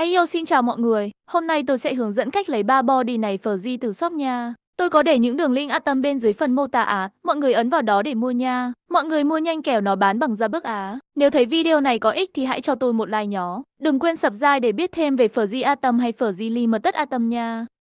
Hey xin chào mọi người, hôm nay tôi sẽ hướng dẫn cách lấy ba body này phở di từ shop nha. Tôi có để những đường link atom bên dưới phần mô tả á, mọi người ấn vào đó để mua nha. Mọi người mua nhanh kẻo nó bán bằng giá bước á. Nếu thấy video này có ích thì hãy cho tôi một like nhỏ. Đừng quên subscribe để biết thêm về phở di atom hay phở di ly mật tất atom nha.